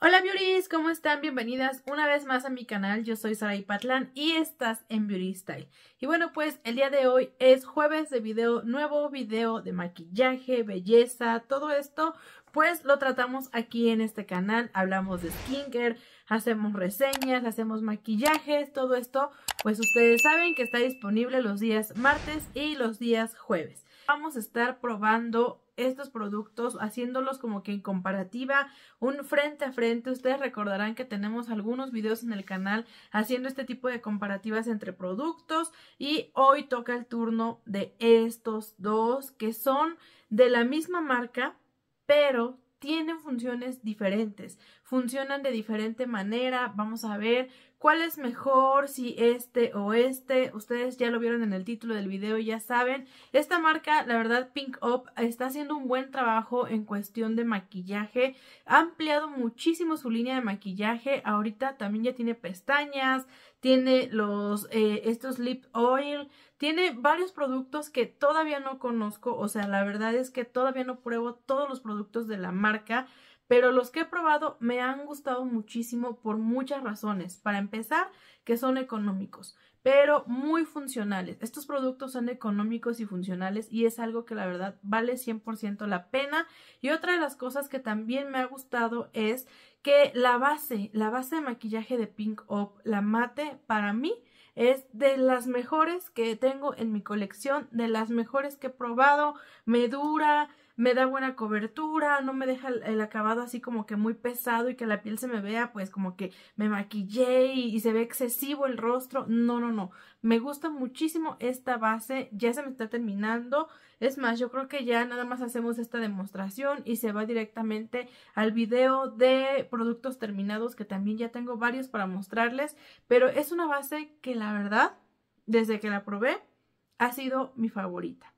Hola beauties, ¿cómo están? Bienvenidas una vez más a mi canal. Yo soy Saray Patlán y estás en Beauty Style. Y bueno, pues el día de hoy es jueves de video, nuevo video de maquillaje, belleza, todo esto, pues lo tratamos aquí en este canal. Hablamos de skincare, hacemos reseñas, hacemos maquillajes, todo esto, pues ustedes saben que está disponible los días martes y los días jueves. Vamos a estar probando estos productos, haciéndolos como que en comparativa, un frente a frente. Ustedes recordarán que tenemos algunos videos en el canal haciendo este tipo de comparativas entre productos y hoy toca el turno de estos dos que son de la misma marca, pero tienen funciones diferentes, funcionan de diferente manera, vamos a ver cuál es mejor, si este o este. Ustedes ya lo vieron en el título del video, ya saben. Esta marca, la verdad, Pink Up, está haciendo un buen trabajo en cuestión de maquillaje. Ha ampliado muchísimo su línea de maquillaje. Ahorita también ya tiene pestañas, tiene los, eh, estos lip oil, tiene varios productos que todavía no conozco. O sea, la verdad es que todavía no pruebo todos los productos de la marca pero los que he probado me han gustado muchísimo por muchas razones. Para empezar, que son económicos, pero muy funcionales. Estos productos son económicos y funcionales y es algo que la verdad vale 100% la pena. Y otra de las cosas que también me ha gustado es que la base, la base de maquillaje de Pink Up, la mate, para mí es de las mejores que tengo en mi colección, de las mejores que he probado, me dura, me da buena cobertura, no me deja el, acabado así como que muy pesado y que la piel se me vea pues como que me maquillé y se ve excesivo el rostro. No, no, no. Me gusta muchísimo esta base, ya se me está terminando. Es más, yo creo que ya nada más hacemos esta demostración y se va directamente al video de productos terminados que también ya tengo varios para mostrarles, pero es una base que la verdad, desde que la probé, ha sido mi favorita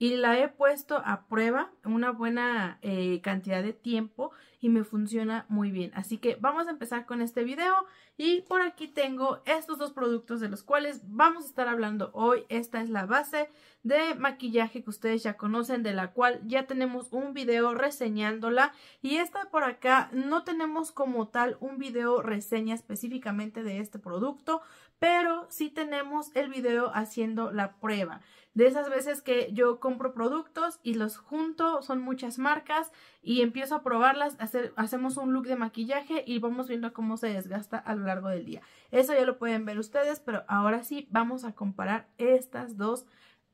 y la he puesto a prueba una buena eh, cantidad de tiempo y me funciona muy bien. Así que vamos a empezar con este video y por aquí tengo estos dos productos de los cuales vamos a estar hablando hoy. Esta es la base de maquillaje que ustedes ya conocen, de la cual ya tenemos un video reseñándola y esta por acá no tenemos como tal un video reseña específicamente de este producto, pero sí tenemos el video haciendo la prueba. De esas veces que yo compro productos y los junto, son muchas marcas y empiezo a probarlas, hacemos un look de maquillaje y vamos viendo cómo se desgasta a lo largo del día. Eso ya lo pueden ver ustedes, pero ahora sí vamos a comparar estas dos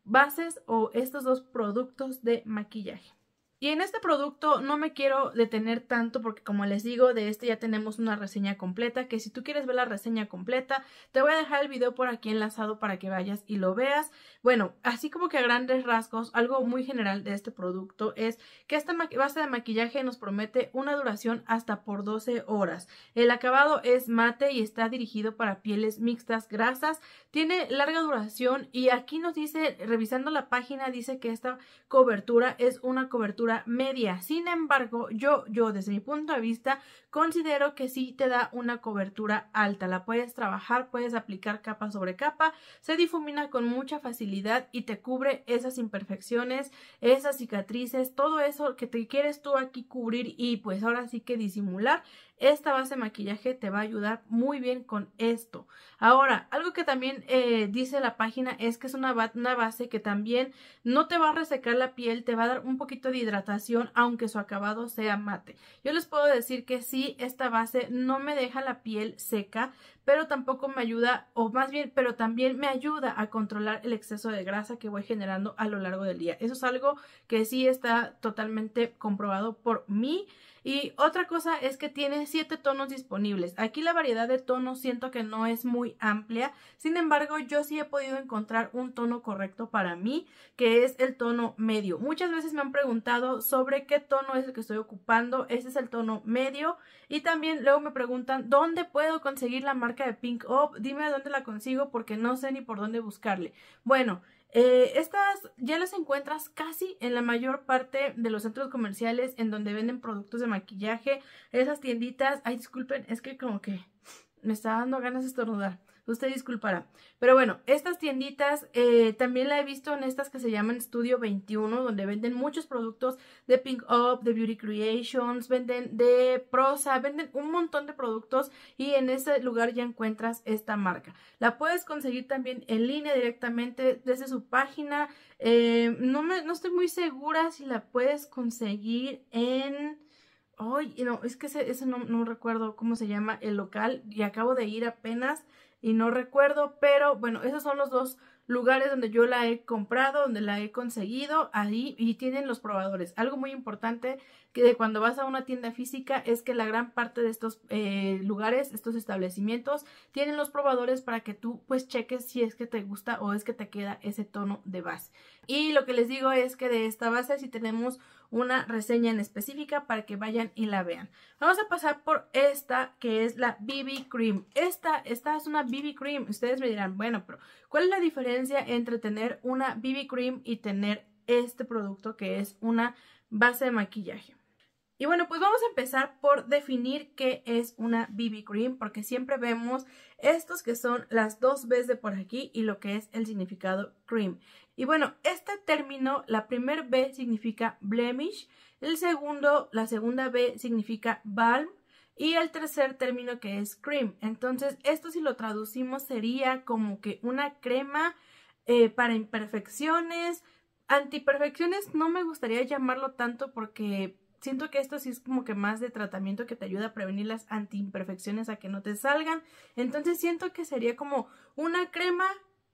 bases o estos dos productos de maquillaje. Y en este producto no me quiero detener tanto porque como les digo, de este ya tenemos una reseña completa, que si tú quieres ver la reseña completa, te voy a dejar el video por aquí enlazado para que vayas y lo veas. Bueno, así como que a grandes rasgos, algo muy general de este producto es que esta base de maquillaje nos promete una duración hasta por 12 horas. El acabado es mate y está dirigido para pieles mixtas grasas, tiene larga duración y aquí nos dice, revisando la página, dice que esta cobertura es una cobertura media. Sin embargo, yo, yo desde mi punto de vista considero que sí te da una cobertura alta. La puedes trabajar, puedes aplicar capa sobre capa, se difumina con mucha facilidad y te cubre esas imperfecciones, esas cicatrices, todo eso que te quieres tú aquí cubrir y pues ahora sí que disimular esta base de maquillaje te va a ayudar muy bien con esto. Ahora, algo que también eh, dice la página es que es una, una base que también no te va a resecar la piel, te va a dar un poquito de hidratación, aunque su acabado sea mate. Yo les puedo decir que sí, esta base no me deja la piel seca, pero tampoco me ayuda, o más bien, pero también me ayuda a controlar el exceso de grasa que voy generando a lo largo del día. Eso es algo que sí está totalmente comprobado por mí. Y otra cosa es que tiene 7 tonos disponibles. Aquí la variedad de tonos siento que no es muy amplia. Sin embargo, yo sí he podido encontrar un tono correcto para mí, que es el tono medio. Muchas veces me han preguntado sobre qué tono es el que estoy ocupando. ese es el tono medio. Y también luego me preguntan, ¿dónde puedo conseguir la marca de Pink Up? Dime dónde la consigo porque no sé ni por dónde buscarle. Bueno, eh, estas ya las encuentras casi en la mayor parte de los centros comerciales en donde venden productos de maquillaje, esas tienditas, ay disculpen, es que como que me está dando ganas de estornudar. Usted disculpará. Pero bueno, estas tienditas eh, también la he visto en estas que se llaman Studio 21, donde venden muchos productos de Pink Up, de Beauty Creations, venden de Prosa, venden un montón de productos y en ese lugar ya encuentras esta marca. La puedes conseguir también en línea directamente desde su página. Eh, no, me, no estoy muy segura si la puedes conseguir en... Ay, no, es que ese, no, recuerdo cómo se llama el local y acabo de ir apenas y no recuerdo, pero bueno, esos son los dos lugares donde yo la he comprado, donde la he conseguido, ahí y tienen los probadores. Algo muy importante que cuando vas a una tienda física es que la gran parte de estos eh, lugares, estos establecimientos, tienen los probadores para que tú pues cheques si es que te gusta o es que te queda ese tono de base. Y lo que les digo es que de esta base sí tenemos una reseña en específica para que vayan y la vean. Vamos a pasar por esta que es la BB Cream. Esta, esta es una BB Cream. Ustedes me dirán, bueno, pero ¿cuál es la diferencia entre tener una BB Cream y tener este producto que es una base de maquillaje? Y bueno, pues vamos a empezar por definir qué es una BB Cream, porque siempre vemos estos que son las dos Bs de por aquí y lo que es el significado cream. Y bueno, este término, la primer B significa blemish, el segundo, la segunda B significa balm, y el tercer término que es cream. Entonces, esto si lo traducimos sería como que una crema eh, para imperfecciones, antiperfecciones no me gustaría llamarlo tanto porque siento que esto sí es como que más de tratamiento que te ayuda a prevenir las antiimperfecciones a que no te salgan. Entonces siento que sería como una crema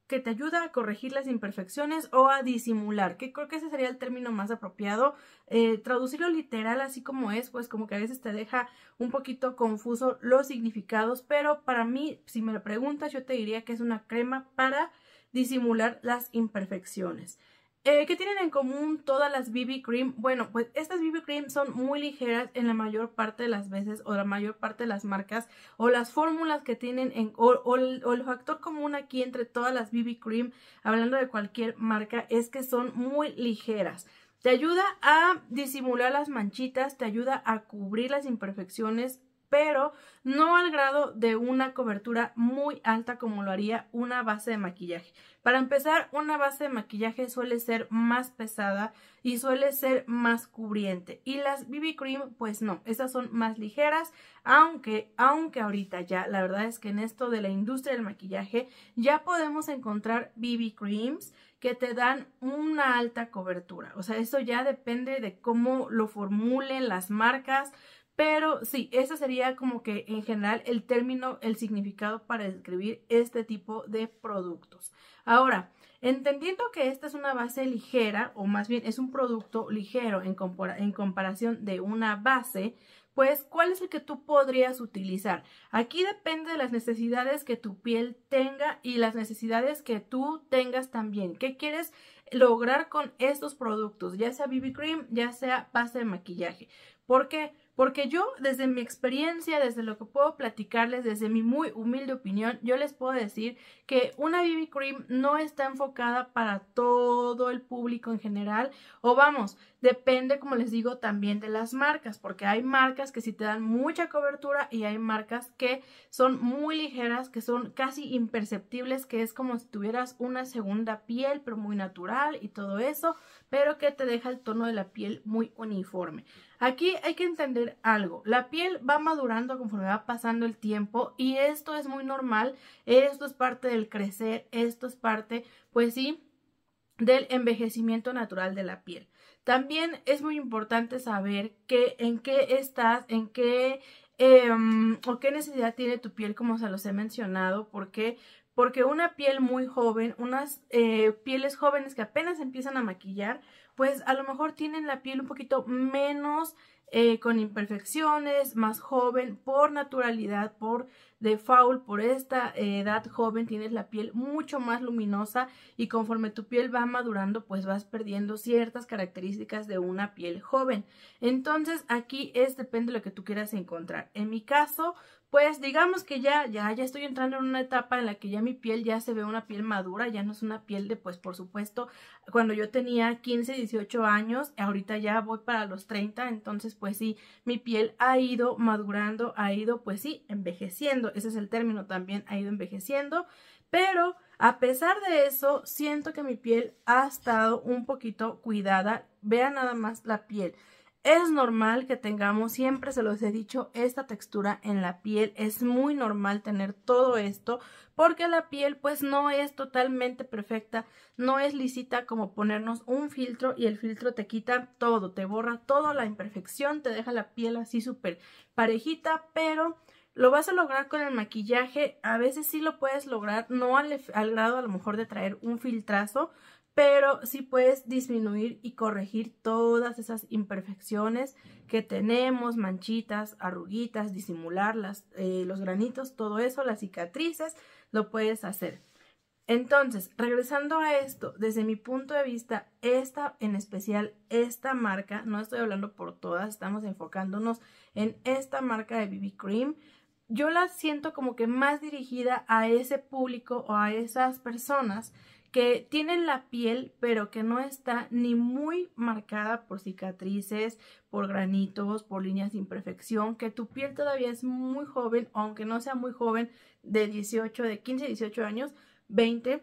que te ayuda a corregir las imperfecciones o a disimular, que creo que ese sería el término más apropiado. Eh, traducirlo literal así como es, pues como que a veces te deja un poquito confuso los significados, pero para mí, si me lo preguntas, yo te diría que es una crema para disimular las imperfecciones. Eh, ¿Qué tienen en común todas las BB Cream? Bueno, pues estas BB Cream son muy ligeras en la mayor parte de las veces o la mayor parte de las marcas o las fórmulas que tienen en, o, o, el, factor común aquí entre todas las BB Cream, hablando de cualquier marca, es que son muy ligeras. Te ayuda a disimular las manchitas, te ayuda a cubrir las imperfecciones, pero no al grado de una cobertura muy alta como lo haría una base de maquillaje. Para empezar, una base de maquillaje suele ser más pesada y suele ser más cubriente. Y las BB Cream, pues no, estas son más ligeras, aunque, aunque ahorita ya, la verdad es que en esto de la industria del maquillaje ya podemos encontrar BB Creams que te dan una alta cobertura. O sea, eso ya depende de cómo lo formulen las marcas, pero sí, ese sería como que en general el término, el significado para describir este tipo de productos. Ahora, entendiendo que esta es una base ligera, o más bien es un producto ligero en, comparación de una base, pues cuál es el que tú podrías utilizar. Aquí depende de las necesidades que tu piel tenga y las necesidades que tú tengas también. ¿Qué quieres lograr con estos productos? Ya sea BB cream, ya sea base de maquillaje. porque qué? Porque yo, desde mi experiencia, desde lo que puedo platicarles, desde mi muy humilde opinión, yo les puedo decir que una BB Cream no está enfocada para todo el público en general. O vamos, depende, como les digo, también de las marcas, porque hay marcas que sí te dan mucha cobertura y hay marcas que son muy ligeras, que son casi imperceptibles, que es como si tuvieras una segunda piel, pero muy natural y todo eso, pero que te deja el tono de la piel muy uniforme. Aquí hay que entender algo, la piel va madurando conforme va pasando el tiempo y esto es muy normal, esto es parte del crecer, esto es parte, pues sí, del envejecimiento natural de la piel. También es muy importante saber en qué estás, en qué em, o qué necesidad tiene tu piel, como se los he mencionado, porque porque una piel muy joven, unas eh, pieles jóvenes que apenas empiezan a maquillar, pues a lo mejor tienen la piel un poquito menos eh, con imperfecciones, más joven, por naturalidad, por default, por esta eh, edad joven tienes la piel mucho más luminosa y conforme tu piel va madurando pues vas perdiendo ciertas características de una piel joven. Entonces aquí es depende de lo que tú quieras encontrar. En mi caso pues digamos que ya, ya, ya estoy entrando en una etapa en la que ya mi piel ya se ve una piel madura, ya no es una piel de, pues por supuesto, cuando yo tenía 15, 18 años, ahorita ya voy para los 30, entonces pues sí, mi piel ha ido madurando, ha ido, pues sí, envejeciendo. Ese es el término también, ha ido envejeciendo. Pero a pesar de eso, siento que mi piel ha estado un poquito cuidada. Vean nada más la piel. Es normal que tengamos, siempre se los he dicho, esta textura en la piel. Es muy normal tener todo esto porque la piel pues no es totalmente perfecta, no es lisita como ponernos un filtro y el filtro te quita todo, te borra toda la imperfección, te deja la piel así súper parejita, pero lo vas a lograr con el maquillaje, a veces sí lo puedes lograr, no al, grado a lo mejor de traer un filtrazo, pero sí puedes disminuir y corregir todas esas imperfecciones que tenemos, manchitas, arruguitas, disimularlas, eh, los granitos, todo eso, las cicatrices, lo puedes hacer. Entonces, regresando a esto, desde mi punto de vista, esta en especial, esta marca, no estoy hablando por todas, estamos enfocándonos en esta marca de BB Cream, yo la siento como que más dirigida a ese público o a esas personas que tienen la piel pero que no está ni muy marcada por cicatrices, por granitos, por líneas de imperfección, que tu piel todavía es muy joven, aunque no sea muy joven, de 18, de 15, 18 años, 20,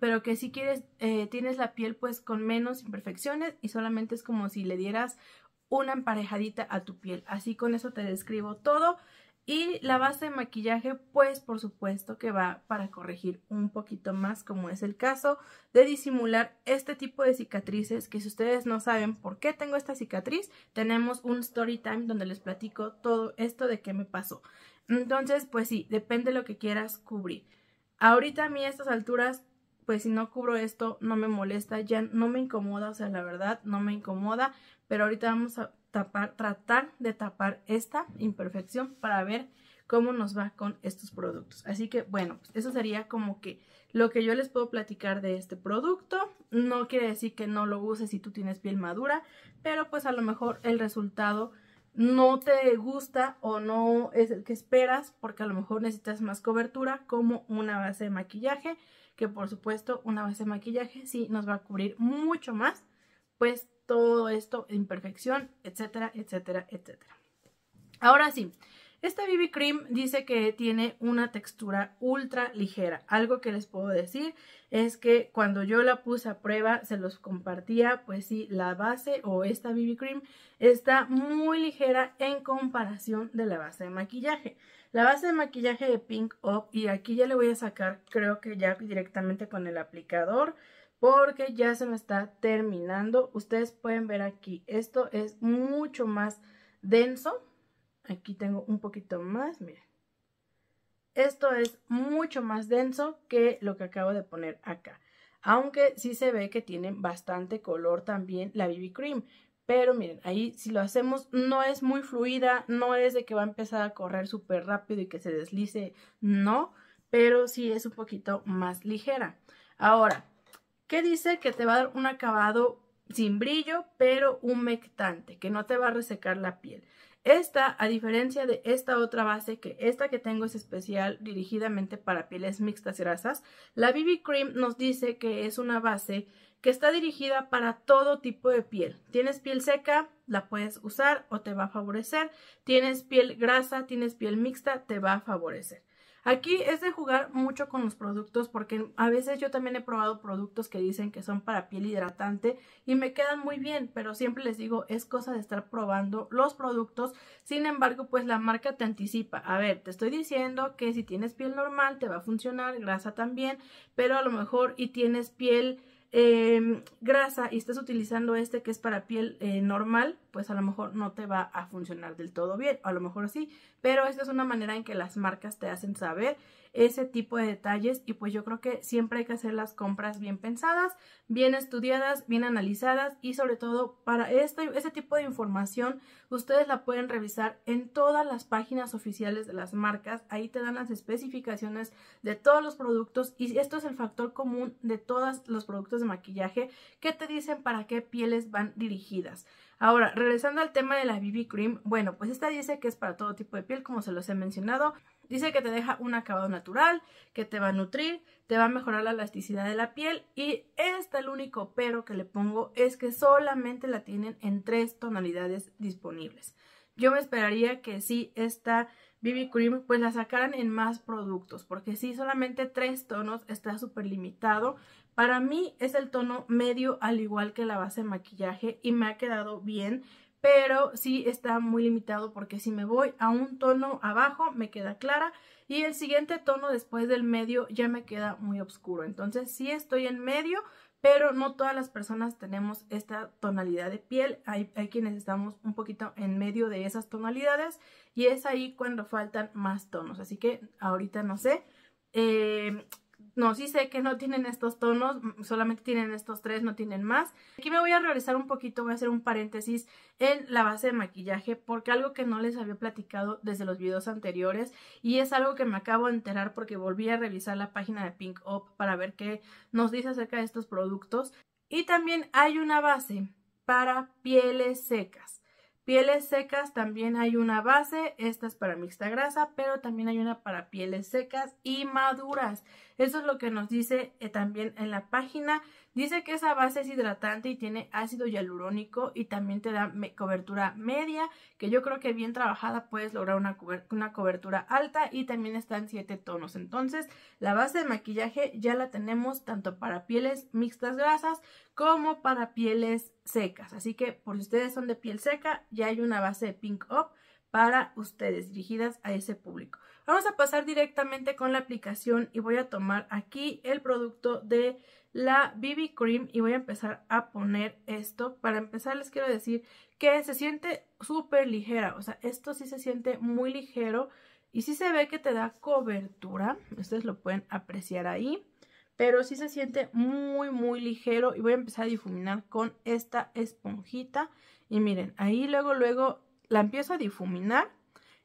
pero que si quieres, eh, tienes la piel pues con menos imperfecciones y solamente es como si le dieras una emparejadita a tu piel. Así con eso te describo todo. Y la base de maquillaje, pues por supuesto que va para corregir un poquito más, como es el caso de disimular este tipo de cicatrices, que si ustedes no saben por qué tengo esta cicatriz, tenemos un story time donde les platico todo esto de qué me pasó. Entonces, pues sí, depende de lo que quieras cubrir. Ahorita a mí a estas alturas, pues si no cubro esto, no me molesta, ya no me incomoda, o sea, la verdad, no me incomoda, pero ahorita vamos a tratar de tapar esta imperfección para ver cómo nos va con estos productos. Así que bueno, pues, eso sería como que lo que yo les puedo platicar de este producto. No quiere decir que no lo uses si tú tienes piel madura, pero pues a lo mejor el resultado no te gusta o no es el que esperas porque a lo mejor necesitas más cobertura como una base de maquillaje, que por supuesto una base de maquillaje sí nos va a cubrir mucho más pues todo esto, imperfección, etcétera, etcétera, etcétera. Ahora sí, esta BB Cream dice que tiene una textura ultra ligera. Algo que les puedo decir es que cuando yo la puse a prueba, se los compartía, pues sí, la base o esta BB Cream está muy ligera en comparación de la base de maquillaje. La base de maquillaje de Pink Up, y aquí ya le voy a sacar, creo que ya directamente con el aplicador, porque ya se me está terminando. Ustedes pueden ver aquí, esto es mucho más denso. Aquí tengo un poquito más, miren. Esto es mucho más denso que lo que acabo de poner acá. Aunque sí se ve que tiene bastante color también la BB Cream. Pero miren, ahí si lo hacemos no es muy fluida, no es de que va a empezar a correr súper rápido y que se deslice, no. Pero sí es un poquito más ligera. Ahora, que dice que te va a dar un acabado sin brillo, pero humectante, que no te va a resecar la piel. Esta, a diferencia de esta otra base, que esta que tengo es especial dirigidamente para pieles mixtas grasas, la BB Cream nos dice que es una base que está dirigida para todo tipo de piel. Tienes piel seca, la puedes usar o te va a favorecer. Tienes piel grasa, tienes piel mixta, te va a favorecer. Aquí es de jugar mucho con los productos porque a veces yo también he probado productos que dicen que son para piel hidratante y me quedan muy bien, pero siempre les digo, es cosa de estar probando los productos. Sin embargo, pues la marca te anticipa. A ver, te estoy diciendo que si tienes piel normal te va a funcionar, grasa también, pero a lo mejor y tienes piel eh, grasa y estás utilizando este que es para piel eh, normal, pues a lo mejor no te va a funcionar del todo bien, o a lo mejor sí, pero esta es una manera en que las marcas te hacen saber ese tipo de detalles y pues yo creo que siempre hay que hacer las compras bien pensadas, bien estudiadas, bien analizadas y sobre todo para este, este tipo de información ustedes la pueden revisar en todas las páginas oficiales de las marcas, ahí te dan las especificaciones de todos los productos y esto es el factor común de todos los productos de maquillaje que te dicen para qué pieles van dirigidas. Ahora, regresando al tema de la BB Cream, bueno, pues esta dice que es para todo tipo de piel, como se los he mencionado. Dice que te deja un acabado natural, que te va a nutrir, te va a mejorar la elasticidad de la piel y este el único pero que le pongo es que solamente la tienen en tres tonalidades disponibles. Yo me esperaría que si esta BB Cream pues la sacaran en más productos porque si solamente tres tonos está súper limitado para mí es el tono medio al igual que la base de maquillaje y me ha quedado bien, pero sí está muy limitado porque si me voy a un tono abajo me queda clara y el siguiente tono después del medio ya me queda muy oscuro. Entonces sí estoy en medio, pero no todas las personas tenemos esta tonalidad de piel. Hay, hay, quienes estamos un poquito en medio de esas tonalidades y es ahí cuando faltan más tonos. Así que ahorita no sé. Eh, no, sí sé que no tienen estos tonos, mm, solamente tienen estos tres, no tienen más. Aquí me voy a realizar un poquito, voy a hacer un paréntesis en la base de maquillaje porque algo que no les había platicado desde los videos anteriores y es algo que me acabo de enterar porque volví a revisar la página de Pink Up para ver qué nos dice acerca de estos productos. Y también hay una base para pieles secas. Pieles secas también hay una base, esta es para mixta grasa, pero también hay una para pieles secas y maduras. Eso es lo que nos dice eh, también en la página. Dice que esa base es hidratante y tiene ácido hialurónico y también te da cobertura media, que yo creo que bien trabajada puedes lograr una, una cobertura alta y también está en 7 tonos. Entonces, la base de maquillaje ya la tenemos tanto para pieles mixtas grasas como para pieles secas. Así que por si ustedes son de piel seca, ya hay una base de Pink Up para ustedes, dirigidas a ese público. Vamos a pasar directamente con la aplicación y voy a tomar aquí el producto de la BB Cream y voy a empezar a poner esto. Para empezar les quiero decir que se siente súper ligera, o sea, esto sí se siente muy ligero y sí se ve que te da cobertura, ustedes lo pueden apreciar ahí, pero sí se siente muy muy ligero y voy a empezar a difuminar con esta esponjita y miren, ahí luego luego la empiezo a difuminar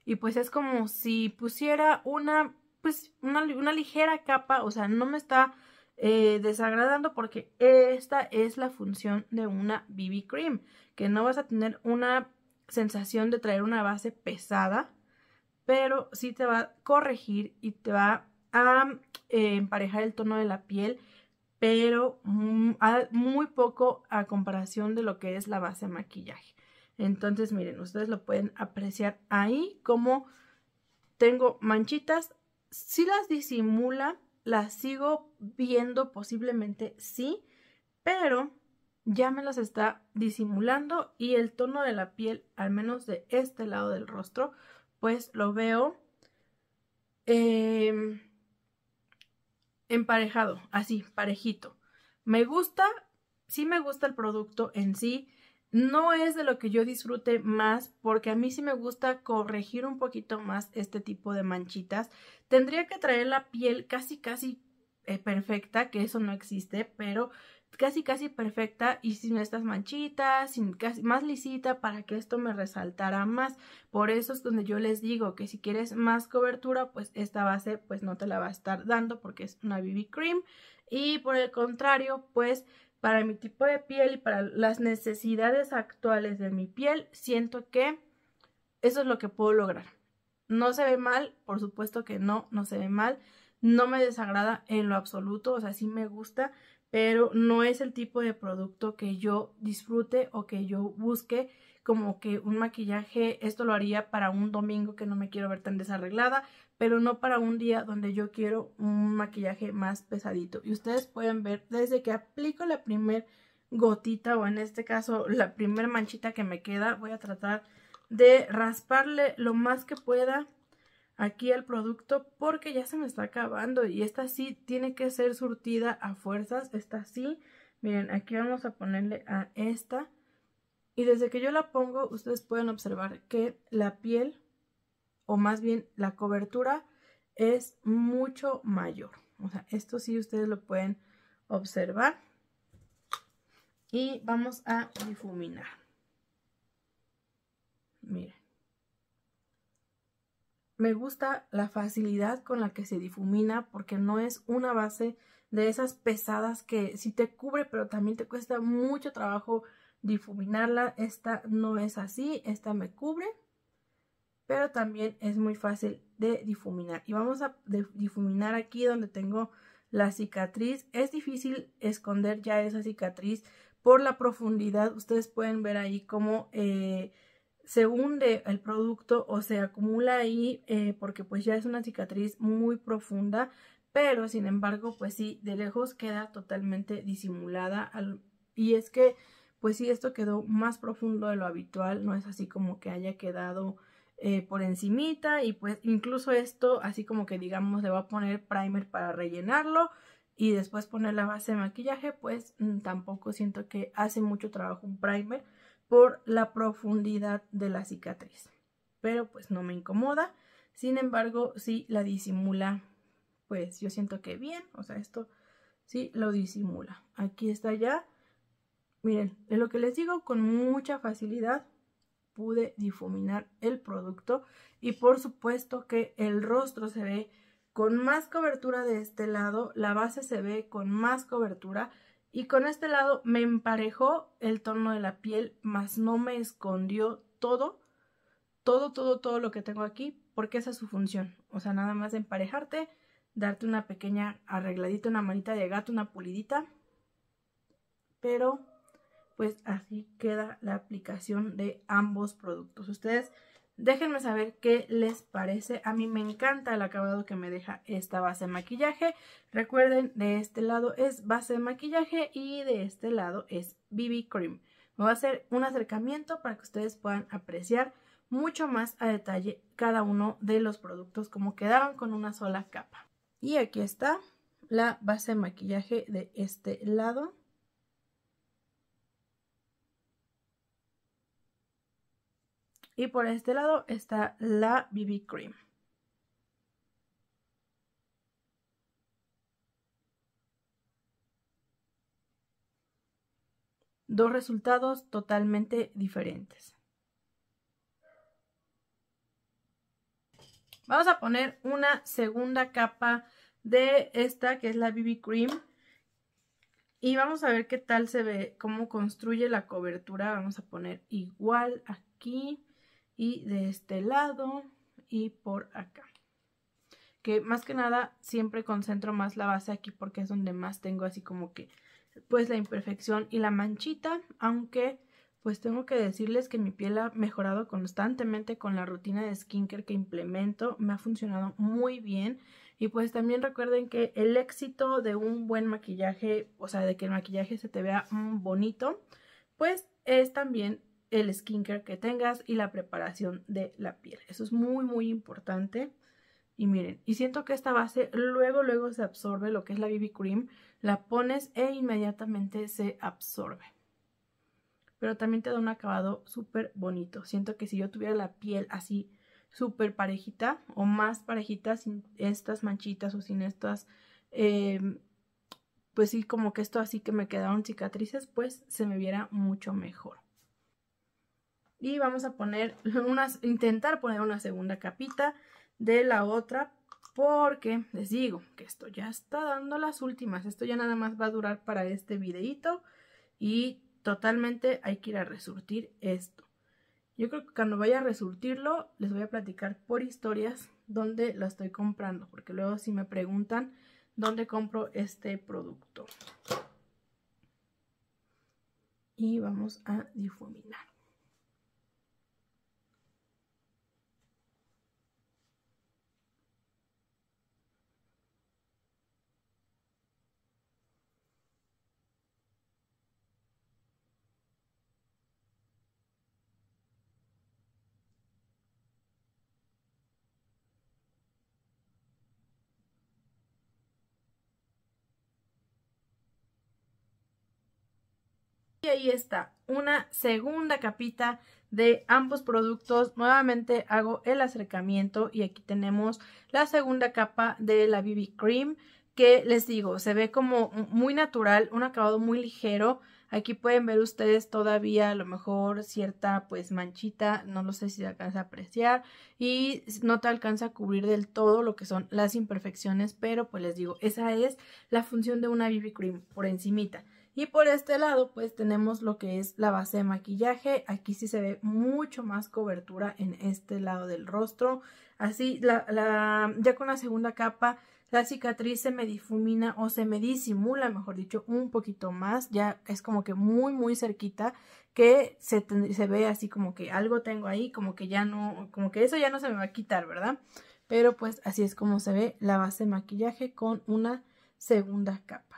y pues es como si pusiera una pues una, una ligera capa, o sea, no me está eh, desagradando porque esta es la función de una BB Cream, que no vas a tener una sensación de traer una base pesada, pero sí te va a corregir y te va a eh, emparejar el tono de la piel, pero mm, muy poco a comparación de lo que es la base de maquillaje. Entonces, miren, ustedes lo pueden apreciar ahí como tengo manchitas, si las disimula, las sigo viendo posiblemente sí, pero ya me las está disimulando y el tono de la piel, al menos de este lado del rostro, pues lo veo em, emparejado, así, parejito. Me gusta, sí me gusta el producto en sí, no es de lo que yo disfrute más porque a mí sí me gusta corregir un poquito más este tipo de manchitas. Tendría que traer la piel casi casi eh, perfecta, que eso no existe, pero casi casi perfecta y sin estas manchitas, sin casi, más lisita para que esto me resaltara más. Por eso es donde yo les digo que si quieres más cobertura, pues esta base pues no te la va a estar dando porque es una BB cream y por el contrario, pues para mi tipo de piel y para las necesidades actuales de mi piel, siento que eso es lo que puedo lograr. No se ve mal, por supuesto que no, no se ve mal. No me desagrada en lo absoluto, o sea, sí me gusta, pero no es el tipo de producto que yo disfrute o que yo busque como que un maquillaje, esto lo haría para un domingo que no me quiero ver tan desarreglada, pero no para un día donde yo quiero un maquillaje más pesadito. Y ustedes pueden ver desde que aplico la primer gotita o en este caso la primer manchita que me queda, voy a tratar de rasparle lo más que pueda aquí al producto porque ya se me está acabando y esta sí tiene que ser surtida a fuerzas, esta sí, miren aquí vamos a ponerle a esta y desde que yo la pongo, ustedes pueden observar que la piel, o más bien la cobertura, es mucho mayor. O sea, esto sí ustedes lo pueden observar. Y vamos a difuminar. Miren. Me gusta la facilidad con la que se difumina porque no es una base de esas pesadas que sí te cubre, pero también te cuesta mucho trabajo difuminarla. Esta no es así, esta me cubre, pero también es muy fácil de difuminar. Y vamos a difuminar aquí donde tengo la cicatriz. Es difícil esconder ya esa cicatriz por la profundidad. Ustedes pueden ver ahí cómo eh, se hunde el producto o se acumula ahí eh, porque pues ya es una cicatriz muy profunda. Pero sin embargo, pues sí, de lejos queda totalmente disimulada. Y es que pues sí, esto quedó más profundo de lo habitual, no es así como que haya quedado eh, por encimita y pues incluso esto así como que digamos le va a poner primer para rellenarlo y después poner la base de maquillaje, pues mm, tampoco siento que hace mucho trabajo un primer por la profundidad de la cicatriz. Pero pues no me incomoda. Sin embargo, sí la disimula, pues yo siento que bien, o sea, esto sí lo disimula. Aquí está ya Miren, de lo que les digo, con mucha facilidad pude difuminar el producto y por supuesto que el rostro se ve con más cobertura de este lado, la base se ve con más cobertura y con este lado me emparejó el tono de la piel, más no me escondió todo, todo, todo, todo lo que tengo aquí, porque esa es su función. O sea, nada más emparejarte, darte una pequeña arregladita, una manita de gato, una pulidita, pero pues así queda la aplicación de ambos productos. Ustedes déjenme saber qué les parece. A mí me encanta el acabado que me deja esta base de maquillaje. Recuerden, de este lado es base de maquillaje y de este lado es BB Cream. Me voy a hacer un acercamiento para que ustedes puedan apreciar mucho más a detalle cada uno de los productos como quedaban con una sola capa. Y aquí está la base de maquillaje de este lado. Y por este lado está la BB Cream. Dos resultados totalmente diferentes. Vamos a poner una segunda capa de esta que es la BB Cream. Y vamos a ver qué tal se ve, cómo construye la cobertura. Vamos a poner igual aquí y de este lado y por acá. Que más que nada siempre concentro más la base aquí porque es donde más tengo así como que pues la imperfección y la manchita, aunque pues tengo que decirles que mi piel ha mejorado constantemente con la rutina de skincare que implemento, me ha funcionado muy bien y pues también recuerden que el éxito de un buen maquillaje, o sea, de que el maquillaje se te vea bonito, pues es también el skincare que tengas y la preparación de la piel. Eso es muy, muy importante. Y miren, y siento que esta base luego, luego se absorbe lo que es la BB Cream. La pones e inmediatamente se absorbe. Pero también te da un acabado súper bonito. Siento que si yo tuviera la piel así súper parejita o más parejita sin estas manchitas o sin estas, em, pues sí, como que esto así que me quedaron cicatrices, pues se me viera mucho mejor y vamos a poner unas, intentar poner una segunda capita de la otra porque les digo que esto ya está dando las últimas, esto ya nada más va a durar para este videito y totalmente hay que ir a resurtir esto. Yo creo que cuando vaya a resurtirlo les voy a platicar por historias dónde la estoy comprando, porque luego si me preguntan dónde compro este producto. Y vamos a difuminar. Y ahí está, una segunda capita de ambos productos. Nuevamente hago el acercamiento y aquí tenemos la segunda capa de la BB Cream que les digo, se ve como muy natural, un acabado muy ligero. Aquí pueden ver ustedes todavía a lo mejor cierta pues manchita, no lo sé si se alcanza a apreciar y no te alcanza a cubrir del todo lo que son las imperfecciones, pero pues les digo, esa es la función de una BB Cream por encimita. Y por este lado, pues tenemos lo que es la base de maquillaje. Aquí sí se ve mucho más cobertura en este lado del rostro. Así, ya con la segunda capa, la cicatriz se me difumina o se me disimula, mejor dicho, un poquito más. Ya es como que muy, muy cerquita que se, se ve así como que algo tengo ahí, como que ya no, como que eso ya no se me va a quitar, ¿verdad? Pero pues así es como se ve la base de maquillaje con una segunda capa.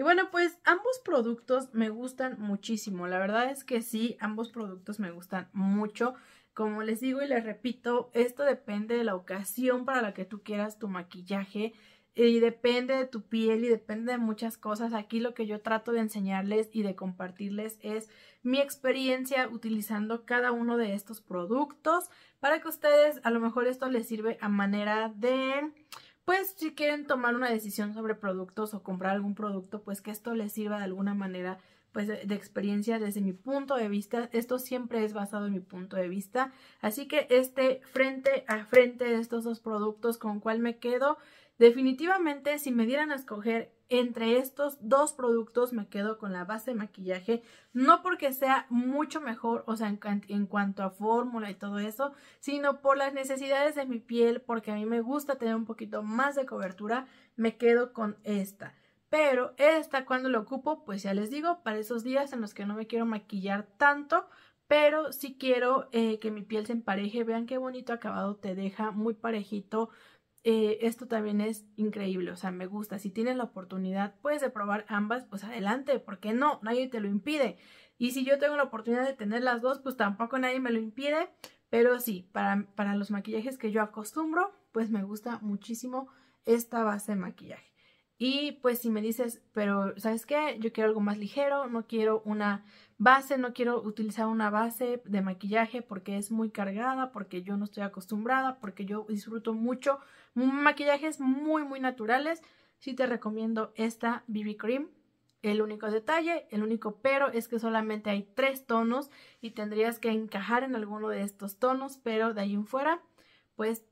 Y bueno, pues ambos productos me gustan muchísimo. La verdad es que sí, ambos productos me gustan mucho. Como les digo y les repito, esto depende de la ocasión para la que tú quieras tu maquillaje y depende de tu piel y depende de muchas cosas. Aquí lo que yo trato de enseñarles y de compartirles es mi experiencia utilizando cada uno de estos productos para que ustedes a lo mejor esto les sirve a manera de pues si quieren tomar una decisión sobre productos o comprar algún producto, pues que esto les sirva de alguna manera pues de, experiencia desde mi punto de vista. Esto siempre es basado en mi punto de vista. Así que este frente a frente de estos dos productos, ¿con cuál me quedo? Definitivamente, si me dieran a escoger entre estos dos productos, me quedo con la base de maquillaje. No porque sea mucho mejor, o sea, en, cuanto a fórmula y todo eso, sino por las necesidades de mi piel, porque a mí me gusta tener un poquito más de cobertura, me quedo con esta. Pero esta cuando la ocupo, pues ya les digo, para esos días en los que no me quiero maquillar tanto, pero sí quiero eh, que mi piel se empareje. Vean qué bonito acabado te deja, muy parejito, eh, esto también es increíble, o sea, me gusta. Si tienes la oportunidad, puedes de probar ambas, pues adelante, porque no? Nadie te lo impide. Y si yo tengo la oportunidad de tener las dos, pues tampoco nadie me lo impide. Pero sí, para, para los maquillajes que yo acostumbro, pues me gusta muchísimo esta base de maquillaje. Y pues si me dices, pero ¿sabes qué? Yo quiero algo más ligero, no quiero una base, no quiero utilizar una base de maquillaje porque es muy cargada, porque yo no estoy acostumbrada, porque yo disfruto mucho maquillajes muy muy naturales. Sí te recomiendo esta BB Cream. El único detalle, el único pero es que solamente hay tres tonos y tendrías que encajar en alguno de estos tonos, pero de ahí en fuera, pues,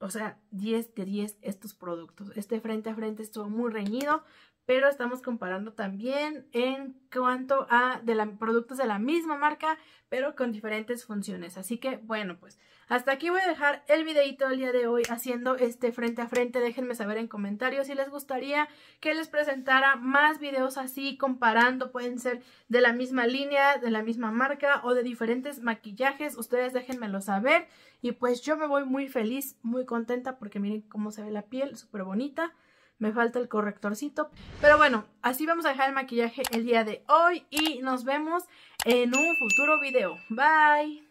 o sea, 10 de 10 estos productos. Este frente a frente estuvo muy reñido, pero estamos comparando también en cuanto a de productos de la misma marca, pero con diferentes funciones. Así que, bueno, pues hasta aquí voy a dejar el videito del día de hoy haciendo este frente a frente. Déjenme saber en comentarios si les gustaría que les presentara más videos así, comparando, pueden ser de la misma línea, de la misma marca o de diferentes maquillajes. Ustedes déjenmelo saber y pues yo me voy muy feliz, muy contenta porque miren cómo se ve la piel, súper bonita. Me falta el correctorcito. Pero bueno, así vamos a dejar el maquillaje el día de hoy y nos vemos en un futuro video. Bye.